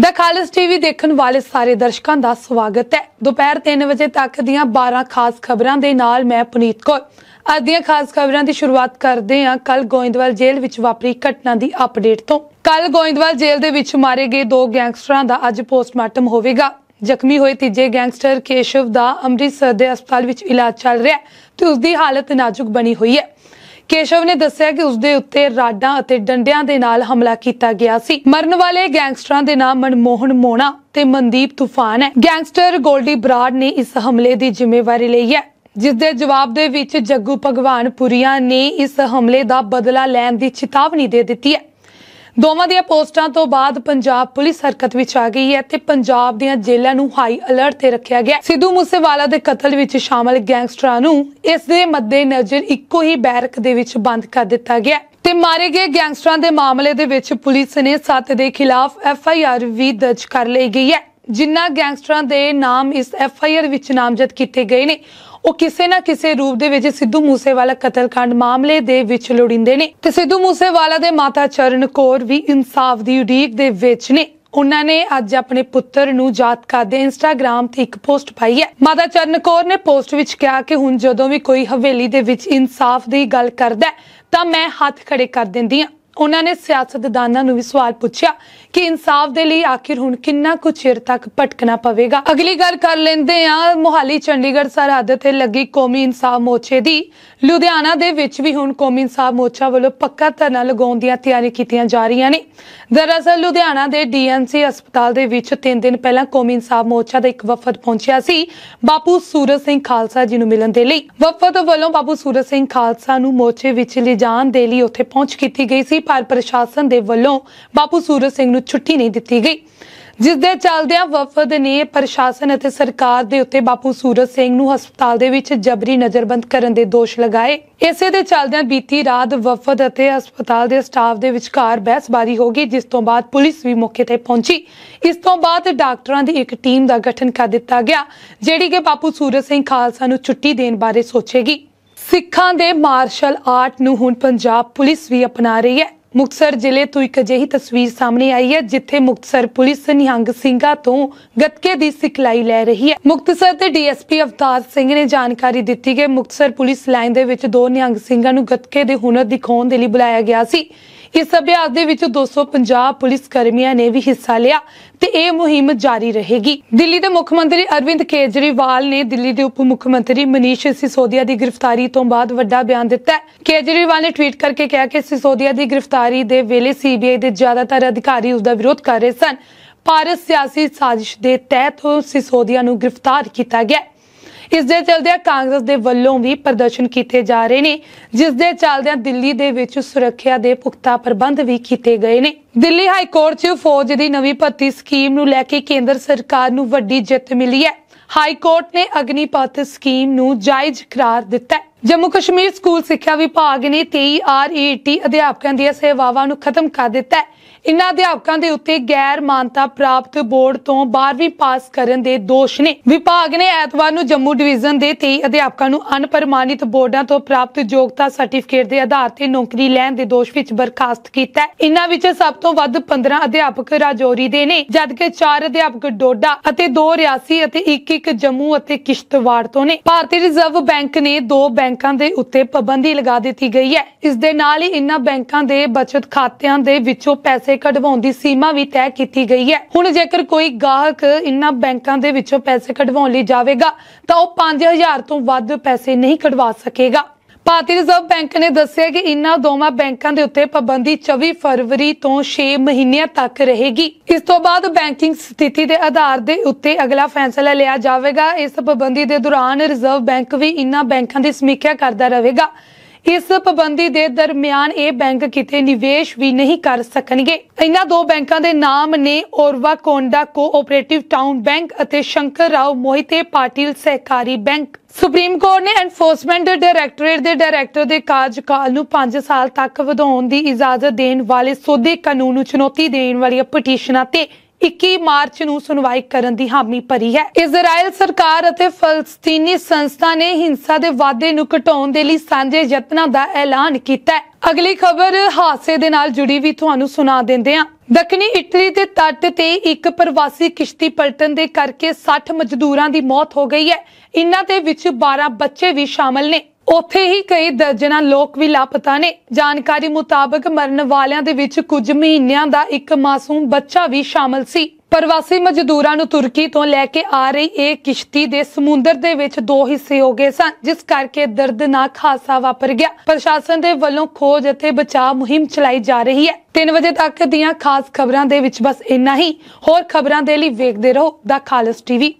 ਦਾ ਖਾਲਸ TV ਦੇਖਣ ਵਾਲੇ ਸਾਰੇ ਦਰਸ਼ਕਾਂ ਦਾ ਸਵਾਗਤ ਹੈ ਦੁਪਹਿਰ 3 ਵਜੇ ਤੱਕ ਦੀਆਂ 12 ਖਾਸ ਖਬਰਾਂ ਦੇ ਨਾਲ ਮੈਂ ਪੁਨੀਤ ਕੌਰ ਅੱਜ ਦੀਆਂ ਖਾਸ ਖਬਰਾਂ ਦੀ ਸ਼ੁਰੂਆਤ ਕਰਦੇ ਹਾਂ ਕੱਲ ਗੋਇੰਦਵਾਲ ਜੇਲ੍ਹ ਵਿੱਚ ਵਾਪਰੀ ਘਟਨਾ ਦੀ ਅਪਡੇਟ ਤੋਂ ਕੱਲ ਗੋਇੰਦਵਾਲ ਜੇਲ੍ਹ ਦੇ ਵਿੱਚ ਮਾਰੇ ਗਏ ਦੋ ਗੈਂਗਸਟਰਾਂ ਦਾ ਅੱਜ ਪੋਸਟਮਾਰਟਮ ਹੋਵੇਗਾ ਜ਼ਖਮੀ ਹੋਏ ਤੀਜੇ ਗੈਂਗਸਟਰ ਕੇਸ਼ਵ ਦਾ ਅੰਮ੍ਰਿਤਸਰ ਦੇ ਹਸਪਤਾਲ ਵਿੱਚ ਇਲਾਜ ਚੱਲ ਰਿਹਾ ਤੇ ਉਸ ਦੀ ਹਾਲਤ ਨਾਜ਼ੁਕ ਬਣੀ ਹੋਈ ਹੈ ਕੇਸ਼ਵ ਨੇ ਦੱਸਿਆ ਕਿ ਉਸਦੇ ਉੱਤੇ ਰਾਡਾਂ ਅਤੇ ਡੰਡਿਆਂ ਦੇ ਨਾਲ ਹਮਲਾ ਕੀਤਾ ਗਿਆ ਸੀ ਮਰਨ ਵਾਲੇ ਗੈਂਗਸਟਰਾਂ ਦੇ ਨਾਮ ਮਨਮੋਹਨ ਮੋਣਾ ਤੇ ਮਨਦੀਪ ਤੂਫਾਨ ਹੈ ਗੈਂਗਸਟਰ ਗੋਲਡੀ ਬਰਾੜ ਨੇ ਇਸ ਹਮਲੇ ਦੀ ਜ਼ਿੰਮੇਵਾਰੀ ਲਈ ਹੈ ਜਿਸ ਦੇ ਜਵਾਬ ਦੇ ਵਿੱਚ ਜੱਗੂ ਭਗਵਾਨ ਪੁਰੀਆ ਨੇ ਇਸ ਹਮਲੇ ਦਾ ਬਦਲਾ ਲੈਣ ਦੀ ਚੇਤਾਵਨੀ ਦੇ ਦਿੱਤੀ ਹੈ ਦੋਵਾਂ ਦੀਆਂ ਪੋਸਟਾਂ ਤੋਂ ਬਾਅਦ ਪੰਜਾਬ ਪੁਲਿਸ ਹਰਕਤ ਵਿੱਚ ਆ ਗਈ ਹੈ ਤੇ ਪੰਜਾਬ ਦੀਆਂ ਜੇਲ੍ਹਾਂ ਨੂੰ ਹਾਈ ਅਲਰਟ ਤੇ ਰੱਖਿਆ ਗਿਆ ਸਿੱਧੂ ਮੂਸੇਵਾਲਾ ਦੇ ਕਤਲ ਵਿੱਚ ਸ਼ਾਮਲ ਗੈਂਗਸਟਰਾਂ ਨੂੰ ਇਸ ਦੇ ਮੱਦੇਨਜ਼ਰ ਇੱਕੋ ਹੀ ਬੈਰਕ ਦੇ ਵਿੱਚ ਬੰਦ ਕਰ ਦਿੱਤਾ ਗਿਆ ਤੇ ਮਾਰੇ ਗਏ ਗੈਂਗਸਟਰਾਂ ਦੇ ਮਾਮਲੇ ਦੇ ਵਿੱਚ ਪੁਲਿਸ ਨੇ 7 ਦੇ ਖਿਲਾਫ ਐਫ ਆਈ ਆਰ ਵੀ ਦਰਜ ਕਰ ਲਈ ਗਈ ਹੈ ਜਿਨ੍ਹਾਂ ਗੈਂਗਸਟਰਾਂ ਦੇ ਨਾਮ ਇਸ ਐਫ ਆਈ ਆਰ ਵਿੱਚ ਨਾਮਜ਼ਦ ਕੀਤੇ ਗਏ ਨੇ ਉਹ ਕਿਸੇ ਨਾ ਕਿਸੇ ਰੂਪ ਦੇ ਵਿੱਚ ਸਿੱਧੂ ਮੂਸੇਵਾਲਾ ਕਤਲकांड ਮਾਮਲੇ ਦੇ ਵਿੱਚ ਲੋੜਿੰਦੇ ਨੇ ਤੇ ਸਿੱਧੂ ਮੂਸੇਵਾਲਾ ਦੇ ਮਾਤਾ ਚਰਨ ਕੌਰ ਵੀ ਇਨਸਾਫ ਦੀ ਉਡੀਕ ਦੇ ਵਿੱਚ ਨੇ ਉਹਨਾਂ ਨੇ ਅੱਜ ਆਪਣੇ ਪੁੱਤਰ ਨੂੰ ਯਾਦ ਕਰਦੇ ਇੰਸਟਾਗ੍ਰam ਤੇ ਇੱਕ ਪੋਸਟ ਪਾਈ ਹੈ ਮਾਤਾ ਚਰਨ ਕੌਰ ਨੇ ਪੋਸਟ ਵਿੱਚ ਕਿਹਾ ਕਿ ਹੁਣ ਜਦੋਂ ਵੀ ਕੋਈ ਹਵੇਲੀ ਦੇ ਵਿੱਚ ਇਨਸਾਫ ਦੀ ਗੱਲ ਕਰਦਾ ਤਾਂ ਮੈਂ ਹੱਥ ਖੜੇ ਕਰ ਦਿੰਦੀ ਹਾਂ ਉਹਨਾਂ ਨੇ ਸਿਆਸਤਦਾਨਾਂ ਨੂੰ ਵੀ ਸਵਾਲ ਪੁੱਛਿਆ ਕਿ ਇਨਸਾਫ ਦੇ ਲਈ ਆਖਿਰ ਹੁਣ ਕਿੰਨਾ ਕੁ ਚਿਰ ਤੱਕ ਪਟਕਣਾ ਪਵੇਗਾ ਅਗਲੀ ਗੱਲ ਕਰ ਲੈਂਦੇ ਆ ਮੁਹਾਲੀ ਚੰਡੀਗੜ੍ਹ ਸਰਹੱਦ ਤੇ ਲੱਗੀ ਕੌਮੀ ਇਨਸਾਫ ਮੋਚੇ ਦੀ ਲੁਧਿਆਣਾ ਦੇ ਵਿੱਚ ਵੀ ਹੁਣ ਕੌਮੀ ਇਨਸਾਫ ਮੋਚਾ ਵੱਲੋਂ ਪੱਕਾ ਧਰਨਾ ਲਗਾਉਣ ਦੀਆਂ ਤਿਆਰੀ ਕੀਤੀਆਂ ਜਾ ਰਹੀਆਂ ਨੇ ਦਰਅਸਲ ਲੁਧਿਆਣਾ ਦੇ ਡੀਐਨਸੀ ਹਸਪਤਾਲ ਦੇ ਵਿੱਚ 3 ਦਿਨ ਪਹਿਲਾਂ ਕੌਮੀ ਇਨਸਾਫ ਮੋਚਾ ਦਾ ਇੱਕ ਵਫਦ ਪਹੁੰਚਿਆ ਸੀ ਬਾਪੂ ਸੂਰਜ ਸਿੰਘ ਖਾਲਸਾ ਜੀ ਨੂੰ ਮਿਲਣ ਦੇ ਲਈ ਵਫਦ ਵੱਲੋਂ ਬਾਪੂ ਸੂਰਜ ਸਿੰਘ ਖਾਲਸਾ ਨੂੰ ਮੋਚੇ ਵਿੱਚ ਲਿਜਾਣ ਦੇ ਲਈ ਉੱਥੇ ਪਹੁੰਚ ਕੀਤੀ ਗਈ ਸੀ ਪਰ ਪ੍ਰਸ਼ਾਸਨ ਦੇ ਵੱਲੋਂ ਬਾਪੂ ਸੂਰਜ ਸਿੰਘ ਨੂੰ ਛੁੱਟੀ ਨਹੀਂ ਦਿੱਤੀ ਗਈ ਜਿਸ ਦੇ ਚੱਲਦਿਆਂ ਵਫਦ ਨੇ ਪ੍ਰਸ਼ਾਸਨ ਅਤੇ ਸਰਕਾਰ ਦੇ ਉੱਤੇ ਬਾਪੂ ਸੂਰਜ ਸਿੰਘ ਨੂੰ ਹਸਪਤਾਲ ਦੇ ਵਿੱਚ ਜਬਰੀ ਨਜ਼ਰਬੰਦ ਕਰਨ ਦੇ ਦੋਸ਼ ਲਗਾਏ ਇਸੇ ਦੇ ਚੱਲਦਿਆਂ ਬੀਤੀ ਰਾਤ ਵਫਦ ਅਤੇ ਹਸਪਤਾਲ ਦੇ ਸਟਾਫ ਦੇ ਵਿਚਕਾਰ ਬਹਿਸਬਾਜ਼ੀ ਹੋ ਗਈ ਜਿਸ ਤੋਂ ਬਾਅਦ ਪੁਲਿਸ ਵੀ ਮੌਕੇ ਤੇ ਪਹੁੰਚੀ ਇਸ ਤੋਂ ਬਾਅਦ ਡਾਕਟਰਾਂ ਦੀ ਇੱਕ ਟੀਮ ਦਾ ਗਠਨ ਕਰ ਦਿੱਤਾ ਗਿਆ ਜਿਹੜੀ ਕਿ ਬਾਪੂ ਸੂਰਜ ਸਿੰਘ ਖਾਲਸਾ ਨੂੰ ਛੁੱਟੀ ਦੇਣ ਬਾਰੇ ਸੋਚੇਗੀ ਸਿੱਖਾਂ ਦੇ ਮਾਰਸ਼ਲ ਆਰਟ ਨੂੰ ਹੁਣ ਪੰਜਾਬ ਪੁਲਿਸ ਵੀ ਅਪਣਾ ਰਹੀ ਹੈ ਮੁਕਤਸਰ ਜ਼ਿਲ੍ਹੇ ਤੋਂ ਇੱਕ ਅਜਿਹੀ ਤਸਵੀਰ ਸਾਹਮਣੇ ਆਈ ਹੈ ਜਿੱਥੇ ਮੁਕਤਸਰ ਪੁਲਿਸ ਨਿਹੰਗ ਸਿੰਘਾਂ ਤੋਂ ਗੱਤਕੇ ਦੀ ਸਿਖਲਾਈ ਲੈ ਰਹੀ ਹੈ ਮੁਕਤਸਰ ਦੇ ਡੀਐਸਪੀ ਅਵਤਾਰ ਸਿੰਘ ਨੇ ਜਾਣਕਾਰੀ ਦਿੱਤੀ ਕਿ ਮੁਕਤਸਰ ਪੁਲਿਸ ਲਾਈਨ ਦੇ ਵਿੱਚ ਦੋ ਨਿਹੰਗ ਸਿੰਘਾਂ ਨੂੰ ਗੱਤਕੇ ਦੇ ਹੁਨਰ ਦਿਖਾਉਣ ਦੇ ਲਈ ਬੁਲਾਇਆ ਗਿਆ ਸੀ ਇਸ ਅਭਿਆਸ ਦੇ ਵਿੱਚ 250 ਪੁਲਿਸ ਕਰਮੀਆਂ ਨੇ ਵੀ ਹਿੱਸਾ ਲਿਆ ਤੇ ਇਹ ਮੁਹਿੰਮ ਜਾਰੀ ਰਹੇਗੀ ਦਿੱਲੀ ਦੇ ਮੁੱਖ ਮੰਤਰੀ ਅਰਵਿੰਦ ਕੇਜਰੀਵਾਲ ਨੇ ਦਿੱਲੀ ਦੇ ਉਪ ਮੁੱਖ ਮੰਤਰੀ ਮਨੀਸ਼ ਸਿਸੋਦੀਆ ਦੀ ਗ੍ਰਿਫਤਾਰੀ ਤੋਂ ਬਾਅਦ ਵੱਡਾ ਬਿਆਨ ਦਿੱਤਾ ਹੈ ਕੇਜਰੀਵਾਲ ਨੇ ਟਵੀਟ ਕਰਕੇ ਕਿਹਾ ਕਿ ਸਿਸੋਦੀਆ ਦੀ ਗ੍ਰਿਫਤਾਰੀ ਦੇ ਵੇਲੇ ਸੀਬੀਆਈ ਦੇ ਜ਼ਿਆਦਾਤਰ ਅਧਿਕਾਰੀ ਉਸ ਦਾ ਵਿਰੋਧ ਕਰ ਰਹੇ ਸਨ ਭਾਰਤ ਸਿਆਸੀ ਸਾਜ਼ਿਸ਼ ਦੇ ਤਹਿਤ ਸਿਸੋਦੀਆ ਨੂੰ ਗ੍ਰਿਫਤਾਰ ਕੀਤਾ ਗਿਆ ਇਸ ਦੇ ਚਲਦਿਆਂ ਕਾਂਗਰਸ ਦੇ ਵੱਲੋਂ ਵੀ ਪ੍ਰਦਰਸ਼ਨ ਕੀਤੇ ਜਾ ਰਹੇ ਨੇ ਜਿਸ ਦੇ ਚਲਦਿਆਂ ਦਿੱਲੀ ਦੇ ਵਿੱਚ ਸੁਰੱਖਿਆ ਦੇ ਪੁਖਤਾ ਪ੍ਰਬੰਧ ਵੀ ਕੀਤੇ ਗਏ ਨੇ ਦਿੱਲੀ ਹਾਈ ਕੋਰਟ 'ਚ ਫੌਜ ਦੀ ਨਵੀਂ ਭਰਤੀ ਸਕੀਮ ਨੂੰ ਲੈ ਕੇ ਕੇਂਦਰ ਸਰਕਾਰ ਨੂੰ ਵੱਡੀ ਜਿੱਤ ਮਿਲੀ ਹੈ ਹਾਈ ਕੋਰਟ ਨੇ ਅਗਨੀਪਥ ਸਕੀਮ ਨੂੰ ਜਾਇਜ਼ ਕਰਾਰ ਦਿੱਤਾ ਹੈ ਜੰਮੂ ਕਸ਼ਮੀਰ ਸਕੂਲ ਸਿੱਖਿਆ ਵਿਭਾਗ ਨੇ 23 ਆਰਈਟੀ ਅਧਿਆਪਕਾਂ ਦੀਆਂ ਸੇਵਾਵਾਂ ਨੂੰ ਖਤਮ ਕਰ ਦਿੱਤਾ ਹੈ ਇਨ੍ਹਾਂ ਅਧਿਆਪਕਾਂ ਦੇ ਉੱਤੇ ਗੈਰ ਮਾਨਤਾ ਪ੍ਰਾਪਤ ਬੋਰਡ ਤੋਂ 12ਵੀਂ ਪਾਸ ਕਰਨ ਦੇ ਦੋਸ਼ ਨੇ ਵਿਭਾਗ ਨੇ ਐਤਵਾਰ ਨੂੰ ਜੰਮੂ ਡਿਵੀਜ਼ਨ ਦੇ 23 ਅਧਿਆਪਕਾਂ ਨੂੰ ਅਨਪਰਮਾਨਿਤ ਬੋਰਡਾਂ ਤੋਂ ਪ੍ਰਾਪਤ ਯੋਗਤਾ ਸਰਟੀਫਿਕੇਟ ਦੇ ਆਧਾਰ ਤੇ ਨੌਕਰੀ ਲੈਣ ਦੇ ਦੋਸ਼ ਵਿੱਚ ਬਰਖਾਸਤ ਕੀਤਾ ਹੈ ਇਨ੍ਹਾਂ ਵਿੱਚ ਸਭ ਤੋਂ ਵੱਧ 15 ਅਧਿਆਪਕ ਰਾਜੌਰੀ ਦੇ ਨੇ ਜਦਕਿ 4 ਅਧਿਆਪਕ ਡੋਡਾ ਅਤੇ 2 ਰਿਆਸੀ ਅਤੇ 1-1 ਜੰਮੂ ਅਤੇ ਕਿਸ਼ਤਵਾੜ ਤੋਂ ਨੇ ਭਾਰਤੀ ਰਿਜ਼ਰਵ ਬੈਂਕ ਨੇ ਦੋ ਬੈਂਕਾਂ ਦੇ ਉੱਤੇ ਪਾਬੰਦੀ ਲਗਾ ਦਿੱਤੀ ਗਈ ਹੈ ਇਸ ਦੇ ਨਾਲ ਹੀ ਇਨ੍ਹਾਂ ਬੈਂਕਾਂ ਦੇ ਬਚਤ ਖਾਤਿਆਂ ਦੇ ਵਿੱਚੋਂ ਪੈਸੇ ਕਢਵਾਉਣ ਦੀ ਸੀਮਾ ਵੀ ਤੈਅ ਕੀਤੀ ਗਈ ਹੈ ਹੁਣ ਜੇਕਰ ਕੋਈ ਗਾਹਕ ਇਨ੍ਹਾਂ ਬੈਂਕਾਂ ਦੇ ਵਿੱਚੋਂ ਪੈਸੇ ਕਢਵਾਉਣ ਲਈ ਜਾਵੇਗਾ ਤਾਂ ਉਹ 5000 ਤੋਂ ਵੱਧ ਪੈਸੇ ਨਹੀਂ ਕਢਵਾ ਸਕੇਗਾ ਭਾਰਤੀ ਰਿਜ਼ਰਵ ਬੈਂਕ ਨੇ ਦੱਸਿਆ ਕਿ ਇਨ੍ਹਾਂ ਦੋਵਾਂ ਬੈਂਕਾਂ ਦੇ ਉੱਤੇ ਪਾਬੰਦੀ 24 ਫਰਵਰੀ ਤੋਂ 6 ਮਹੀਨਿਆਂ ਤੱਕ ਰਹੇਗੀ ਇਸ ਤੋਂ ਬਾਅਦ ਬੈਂਕਿੰਗ ਸਥਿਤੀ ਦੇ ਆਧਾਰ ਦੇ ਉੱਤੇ ਅਗਲਾ ਫੈਸਲਾ ਲਿਆ ਜਾਵੇਗਾ ਇਸ ਪਾਬੰਦੀ ਦੇ ਦੌਰਾਨ ਰਿਜ਼ਰਵ ਬੈਂਕ ਵੀ ਇਨ੍ਹਾਂ ਬੈਂਕਾਂ ਦੀ ਸਮੀਖਿਆ ਕਰਦਾ ਰਹੇਗਾ ਇਸ ਪਾਬੰਦੀ ਦੇ ਦਰਮਿਆਨ ਇਹ ਬੈਂਕ ਕਿਤੇ ਨਿਵੇਸ਼ ਵੀ ਨਹੀਂ ਕਰ ਸਕਣਗੇ ਇਹਨਾਂ ਦੋ ਬੈਂਕਾਂ ਦੇ ਨਾਮ ਨੇ ਔਰਵਾ ਕੋਂਡਾ ਕੋਆਪਰੇਟਿਵ ਟਾਊਨ ਬੈਂਕ ਅਤੇ ਸ਼ੰਕਰ ਰਾਓ ਮੋਹਿਤੇ ਪਾਟਿਲ ਸਹਿਕਾਰੀ ਬੈਂਕ ਸੁਪਰੀਮ ਕੋਰਟ ਨੇ ਐਨਫੋਰਸਮੈਂਟ ਡਾਇਰੈਕਟੋਰੇਟ ਦੇ ਡਾਇਰੈਕਟਰ ਦੇ ਕਾਰਜਕਾਲ ਨੂੰ 5 ਸਾਲ ਤੱਕ ਵਧਾਉਣ ਦੀ ਇਜਾਜ਼ਤ ਦੇਣ ਵਾਲੇ ਸੋਧੇ ਕਾਨੂੰਨ ਨੂੰ ਚੁਣੌਤੀ ਦੇਣ ਵਾਲੀਆਂ ਪਟੀਸ਼ਨਾਂ ਤੇ 21 ਮਾਰਚ ਨੂੰ ਸੁਣਵਾਈ ਕਰਨ ਦੀ ਹਾਮੀ ਭਰੀ ਹੈ ਇਜ਼ਰਾਈਲ ਸਰਕਾਰ ਅਤੇ ਫਲਸਤੀਨੀ ਸੰਸਥਾ ਨੇ ਹਿੰਸਾ ਦੇ ਵਾਅਦੇ ਨੂੰ ਘਟਾਉਣ ਦੇ ਲਈ ਸਾਂਝੇ ਯਤਨਾਂ ਦਾ ਐਲਾਨ ਕੀਤਾ ਹੈ ਅਗਲੀ ਖਬਰ ਹਾਦਸੇ ਦੇ ਨਾਲ ਜੁੜੀ ਵੀ ਤੁਹਾਨੂੰ ਸੁਣਾ ਦਿੰਦੇ ਹਾਂ ਦੱਖਣੀ ਇਟਲੀ ਦੇ ਤੱਟ ਤੇ ਇੱਕ ਪ੍ਰਵਾਸੀ ਕਿਸ਼ਤੀ ਪਲਟਣ ਦੇ ਕਰਕੇ 60 ਮਜ਼ਦੂਰਾਂ ਦੀ ਮੌਤ ਹੋ ਗਈ ਹੈ ਇਨ੍ਹਾਂ ਦੇ ਵਿੱਚ 12 ਬੱਚੇ ਵੀ ਸ਼ਾਮਲ ਨੇ ਉੱਥੇ ਹੀ ਕਈ ਦਰਜਨਾਂ ਲੋਕ ਵੀ ਲਾਪਤਾ ਨੇ ਜਾਣਕਾਰੀ ਮੁਤਾਬਕ ਮਰਨ ਵਾਲਿਆਂ ਦੇ ਵਿੱਚ ਕੁਝ ਮਹੀਨਿਆਂ ਦਾ ਇੱਕ ਮਾਸੂਮ ਬੱਚਾ ਵੀ ਸ਼ਾਮਲ ਸੀ ਪ੍ਰਵਾਸੀ ਮਜ਼ਦੂਰਾਂ ਨੂੰ ਤੁਰਕੀ ਤੋਂ ਲੈ ਕੇ ਆ ਰਹੀ ਇਹ ਕਿਸ਼ਤੀ ਦੇ ਸਮੁੰਦਰ ਦੇ ਵਿੱਚ ਦੋ ਹਿੱਸੇ ਹੋ ਗਏ ਸਨ ਜਿਸ ਕਰਕੇ ਦਰਦਨਾਕ ਹਾਦਸਾ ਵਾਪਰ ਗਿਆ ਪ੍ਰਸ਼ਾਸਨ ਦੇ ਵੱਲੋਂ ਖੋਜ ਅਤੇ ਬਚਾਅ ਮੁਹਿੰਮ ਚਲਾਈ ਜਾ ਰਹੀ ਹੈ 3 ਵਜੇ ਤੱਕ ਦੀਆਂ ਖਾਸ ਖਬਰਾਂ ਦੇ ਵਿੱਚ ਬਸ ਇੰਨਾ ਹੀ ਹੋਰ ਖਬਰਾਂ ਦੇ ਲਈ ਵੇਖਦੇ ਰਹੋ ਦਾ ਖਾਲਸ ਟੀਵੀ